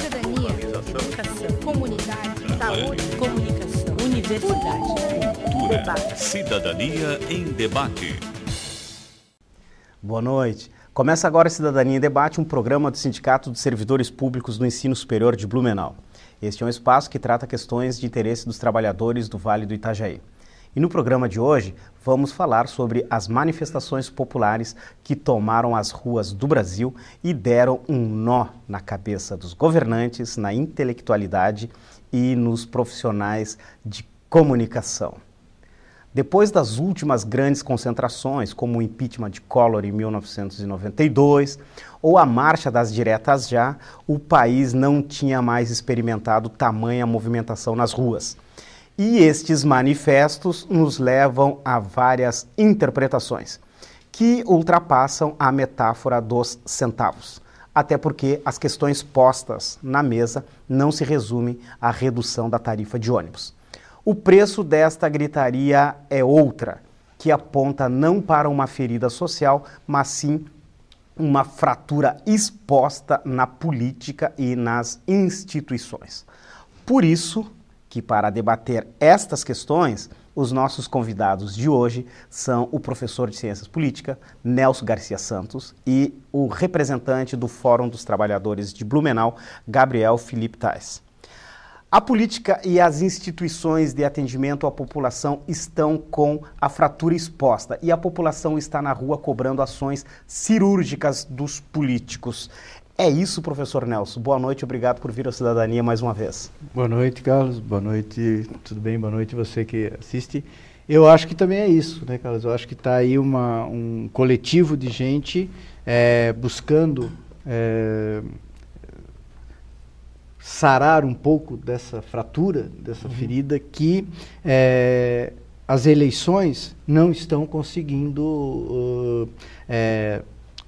cidadania, educação, comunidade, saúde, comunicação, universidade, cultura, debate. Cidadania em debate. Boa noite. Começa agora a Cidadania em Debate, um programa do Sindicato dos Servidores Públicos do Ensino Superior de Blumenau. Este é um espaço que trata questões de interesse dos trabalhadores do Vale do Itajaí. E no programa de hoje vamos falar sobre as manifestações populares que tomaram as ruas do Brasil e deram um nó na cabeça dos governantes, na intelectualidade e nos profissionais de comunicação. Depois das últimas grandes concentrações, como o impeachment de Collor em 1992 ou a marcha das diretas já, o país não tinha mais experimentado tamanha movimentação nas ruas. E estes manifestos nos levam a várias interpretações que ultrapassam a metáfora dos centavos. Até porque as questões postas na mesa não se resumem à redução da tarifa de ônibus. O preço desta gritaria é outra, que aponta não para uma ferida social, mas sim uma fratura exposta na política e nas instituições. Por isso, que para debater estas questões, os nossos convidados de hoje são o professor de Ciências Políticas, Nelson Garcia Santos, e o representante do Fórum dos Trabalhadores de Blumenau, Gabriel Felipe Tais. A política e as instituições de atendimento à população estão com a fratura exposta e a população está na rua cobrando ações cirúrgicas dos políticos. É isso, professor Nelson. Boa noite, obrigado por vir ao Cidadania mais uma vez. Boa noite, Carlos. Boa noite, tudo bem? Boa noite você que assiste. Eu acho que também é isso, né, Carlos? Eu acho que está aí uma, um coletivo de gente é, buscando é, sarar um pouco dessa fratura, dessa uhum. ferida que é, as eleições não estão conseguindo uh, é,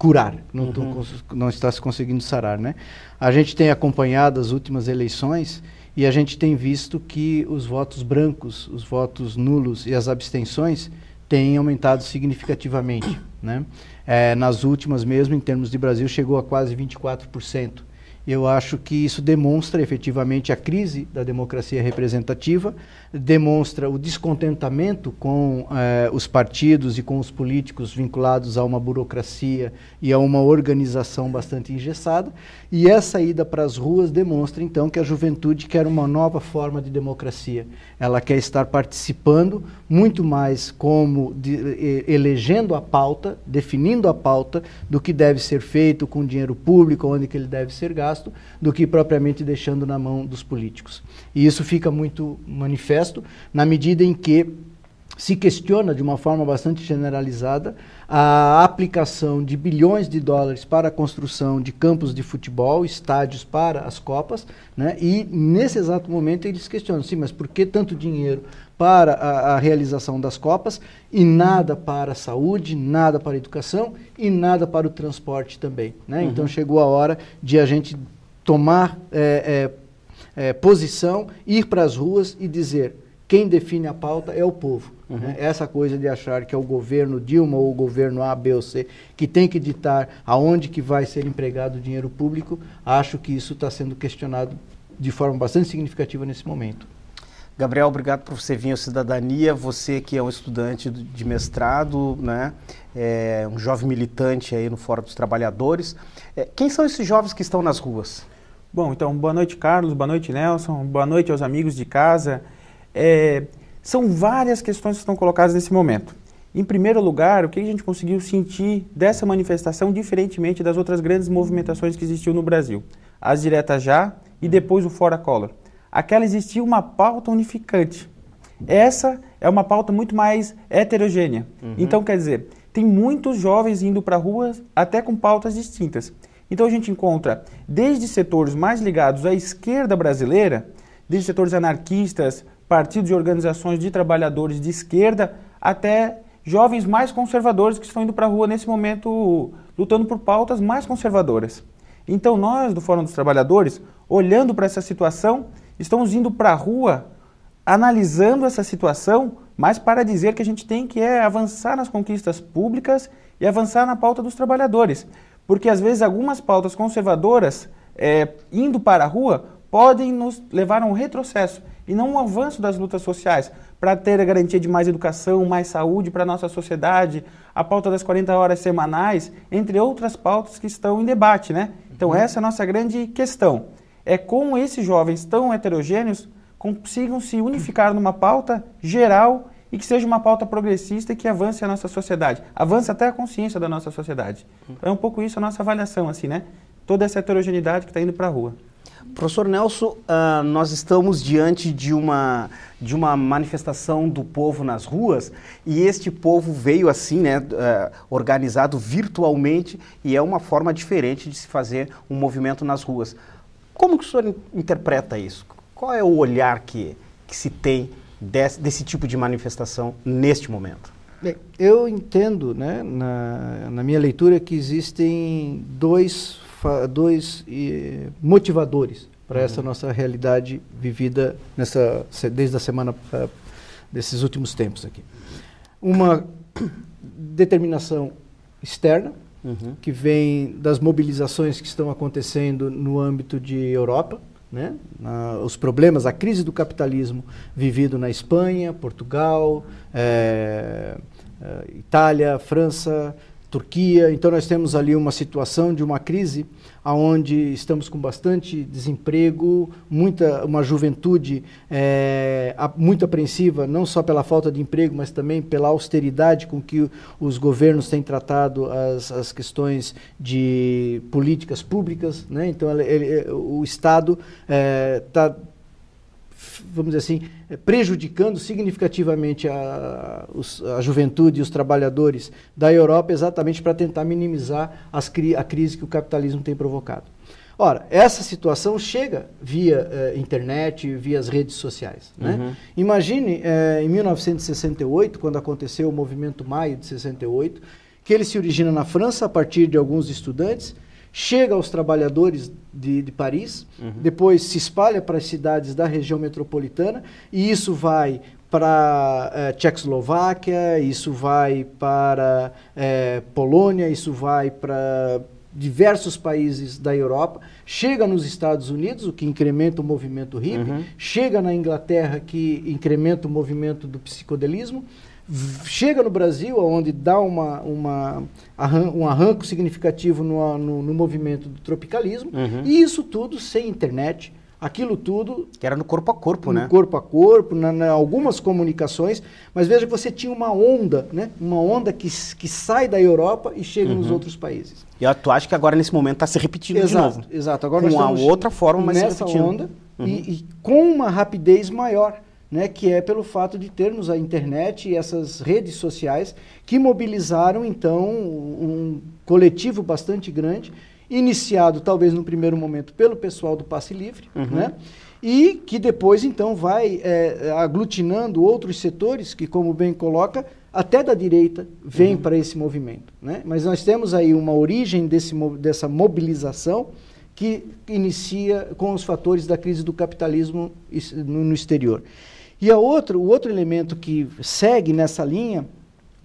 curar, não, uhum. não está se conseguindo sarar, né? A gente tem acompanhado as últimas eleições e a gente tem visto que os votos brancos, os votos nulos e as abstenções têm aumentado significativamente, né? É, nas últimas mesmo, em termos de Brasil, chegou a quase 24%. Eu acho que isso demonstra efetivamente a crise da democracia representativa, demonstra o descontentamento com eh, os partidos e com os políticos vinculados a uma burocracia e a uma organização bastante engessada. E essa ida para as ruas demonstra, então, que a juventude quer uma nova forma de democracia. Ela quer estar participando muito mais como de, eh, elegendo a pauta, definindo a pauta do que deve ser feito com dinheiro público, onde que ele deve ser gasto gasto do que propriamente deixando na mão dos políticos. E isso fica muito manifesto na medida em que se questiona de uma forma bastante generalizada a aplicação de bilhões de dólares para a construção de campos de futebol, estádios para as Copas, né? e nesse exato momento eles questionam, sim, mas por que tanto dinheiro para a, a realização das Copas e nada para a saúde, nada para a educação e nada para o transporte também? Né? Uhum. Então chegou a hora de a gente tomar é, é, é, posição, ir para as ruas e dizer quem define a pauta é o povo. Uhum. Né? Essa coisa de achar que é o governo Dilma ou o governo A, B ou C que tem que ditar aonde que vai ser empregado o dinheiro público, acho que isso está sendo questionado de forma bastante significativa nesse momento. Gabriel, obrigado por você vir ao Cidadania. Você que é um estudante de mestrado, né? É um jovem militante aí no Fórum dos Trabalhadores. É, quem são esses jovens que estão nas ruas? Bom, então, boa noite, Carlos. Boa noite, Nelson. Boa noite aos amigos de casa. É, são várias questões que estão colocadas nesse momento. Em primeiro lugar, o que a gente conseguiu sentir dessa manifestação, diferentemente das outras grandes movimentações que existiu no Brasil? As diretas já e depois o fora Collor. Aquela existia uma pauta unificante. Essa é uma pauta muito mais heterogênea. Uhum. Então, quer dizer, tem muitos jovens indo para ruas até com pautas distintas. Então, a gente encontra desde setores mais ligados à esquerda brasileira, desde setores anarquistas, partidos e organizações de trabalhadores de esquerda até jovens mais conservadores que estão indo para a rua nesse momento lutando por pautas mais conservadoras. Então nós do Fórum dos Trabalhadores, olhando para essa situação, estamos indo para a rua analisando essa situação, mas para dizer que a gente tem que é avançar nas conquistas públicas e avançar na pauta dos trabalhadores, porque às vezes algumas pautas conservadoras é, indo para a rua podem nos levar a um retrocesso e não um avanço das lutas sociais para ter a garantia de mais educação, mais saúde para a nossa sociedade, a pauta das 40 horas semanais, entre outras pautas que estão em debate, né? Então uhum. essa é a nossa grande questão. É como esses jovens tão heterogêneos consigam se unificar numa pauta geral e que seja uma pauta progressista e que avance a nossa sociedade, avance até a consciência da nossa sociedade. Uhum. Então é um pouco isso a nossa avaliação, assim, né? Toda essa heterogeneidade que está indo para a rua. Professor Nelson, uh, nós estamos diante de uma, de uma manifestação do povo nas ruas e este povo veio assim, né, uh, organizado virtualmente e é uma forma diferente de se fazer um movimento nas ruas. Como que o senhor interpreta isso? Qual é o olhar que, que se tem desse, desse tipo de manifestação neste momento? Bem, eu entendo, né, na, na minha leitura, que existem dois dois e, motivadores para uhum. essa nossa realidade vivida nessa desde a semana uh, desses últimos tempos aqui. Uma determinação externa uhum. que vem das mobilizações que estão acontecendo no âmbito de Europa, né? Na, os problemas, a crise do capitalismo vivido na Espanha, Portugal, é, é, Itália, França, Turquia. Então nós temos ali uma situação de uma crise aonde estamos com bastante desemprego, muita uma juventude é, muito apreensiva, não só pela falta de emprego, mas também pela austeridade com que os governos têm tratado as, as questões de políticas públicas. Né? Então ele, ele, o Estado está eh, é, vamos dizer assim, eh, prejudicando significativamente a, a juventude e os trabalhadores da Europa, exatamente para tentar minimizar as, a crise que o capitalismo tem provocado. Ora, essa situação chega via eh, internet, via as redes sociais. Né? Uhum. Imagine eh, em 1968, quando aconteceu o movimento Maio de 68, que ele se origina na França a partir de alguns estudantes chega aos trabalhadores de, de Paris, uhum. depois se espalha para as cidades da região metropolitana, e isso vai para uh, Tchecoslováquia, isso vai para uh, Polônia, isso vai para diversos países da Europa, chega nos Estados Unidos, o que incrementa o movimento hippie, uhum. chega na Inglaterra, que incrementa o movimento do psicodelismo, chega no Brasil, onde dá uma, uma um arranco significativo no, no, no movimento do tropicalismo, uhum. e isso tudo sem internet, aquilo tudo. Que era no corpo a corpo, no né? corpo a corpo, na, na, algumas comunicações, mas veja que você tinha uma onda, né? Uma onda que, que sai da Europa e chega uhum. nos outros países. E tu acha que agora nesse momento está se repetindo exato, de novo? Exato, agora Com uma outra forma, mas nessa se repetindo. onda uhum. e, e com uma rapidez maior né, que é pelo fato de termos a internet e essas redes sociais que mobilizaram então um coletivo bastante grande, iniciado talvez no primeiro momento pelo pessoal do Passe Livre, uhum. né, e que depois então vai é, aglutinando outros setores que, como bem coloca, até da direita vem uhum. para esse movimento. Né? Mas nós temos aí uma origem desse, dessa mobilização que inicia com os fatores da crise do capitalismo no exterior. E a outro o outro elemento que segue nessa linha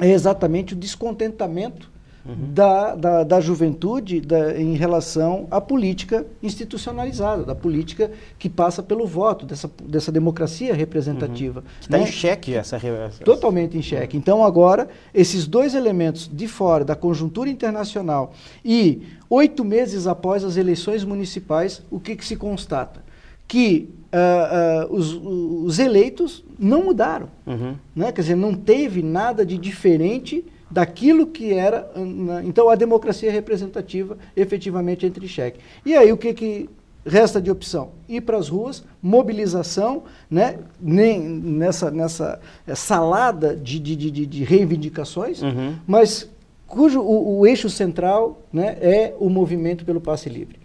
é exatamente o descontentamento uhum. da, da, da, juventude da, em relação à política institucionalizada, da política que passa pelo voto, dessa, dessa democracia representativa. Uhum. Está né? em xeque essa, reversão Totalmente em xeque. Então, agora, esses dois elementos de fora da conjuntura internacional e oito meses após as eleições municipais, o que, que se constata? que uh, uh, os, os, eleitos não mudaram. Uhum. Né? Quer dizer, não teve nada de diferente daquilo que era. Ah, então, a democracia representativa efetivamente entra em xeque. E aí, o que, que resta de opção? Ir para as ruas, mobilização, né? Nem nessa, nessa eh, salada de, de, de, de reivindicações, uhum. mas cujo o, o, eixo central né, é o movimento pelo passe livre.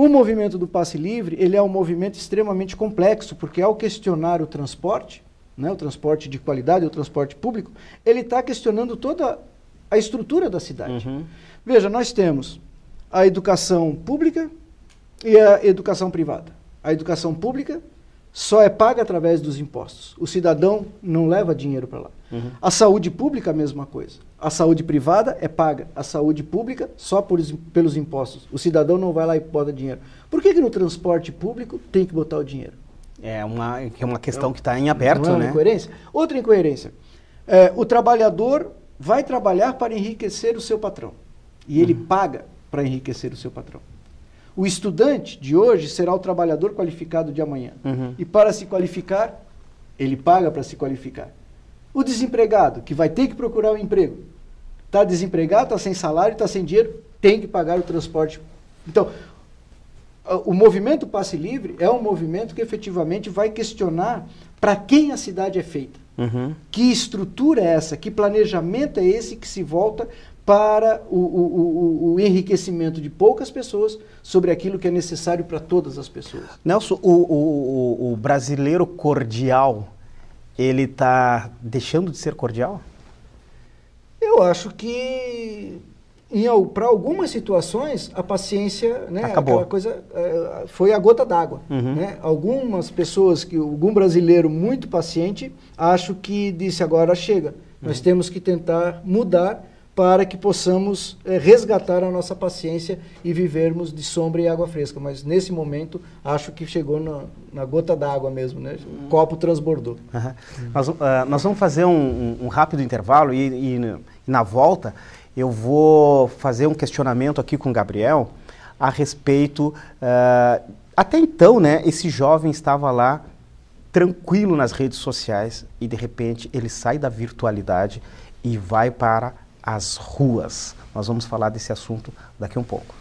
O movimento do passe livre, ele é um movimento extremamente complexo, porque ao questionar o transporte, né, o transporte de qualidade, o transporte público, ele está questionando toda a estrutura da cidade. Uhum. Veja, nós temos a educação pública e a educação privada. A educação pública só é paga através dos impostos. O cidadão não leva dinheiro para lá. Uhum. A saúde pública, a mesma coisa. A saúde privada é paga. A saúde pública, só por, pelos impostos. O cidadão não vai lá e bota dinheiro. Por que, que no transporte público tem que botar o dinheiro? É uma, é uma questão é, que está em aberto, não é uma né? Incoerência. Outra incoerência. É, o trabalhador vai trabalhar para enriquecer o seu patrão. E ele uhum. paga para enriquecer o seu patrão. O estudante de hoje será o trabalhador qualificado de amanhã. Uhum. E para se qualificar, ele paga para se qualificar. O desempregado, que vai ter que procurar um emprego, está desempregado, está sem salário, está sem dinheiro, tem que pagar o transporte. Então, o movimento Passe Livre é um movimento que efetivamente vai questionar para quem a cidade é feita. Uhum. Que estrutura é essa? Que planejamento é esse que se volta para o, o, o, enriquecimento de poucas pessoas sobre aquilo que é necessário para todas as pessoas. Nelson, o, o brasileiro cordial, ele está deixando de ser cordial? Eu acho que para algumas situações a paciência né Acabou. aquela coisa é, foi a gota d'água uhum. né? algumas pessoas que algum brasileiro muito paciente acho que disse agora chega uhum. nós temos que tentar mudar para que possamos eh, resgatar a nossa paciência e vivermos de sombra e água fresca. Mas nesse momento, acho que chegou na, na gota d'água mesmo, né? O uhum. copo transbordou. Uhum. Uhum. Nós, uh, nós, vamos fazer um, um, rápido intervalo e, e, na volta eu vou fazer um questionamento aqui com o Gabriel a respeito. Uh, até então, né? Esse jovem estava lá tranquilo nas redes sociais e de repente ele sai da virtualidade e vai para as ruas. Nós vamos falar desse assunto daqui a um pouco.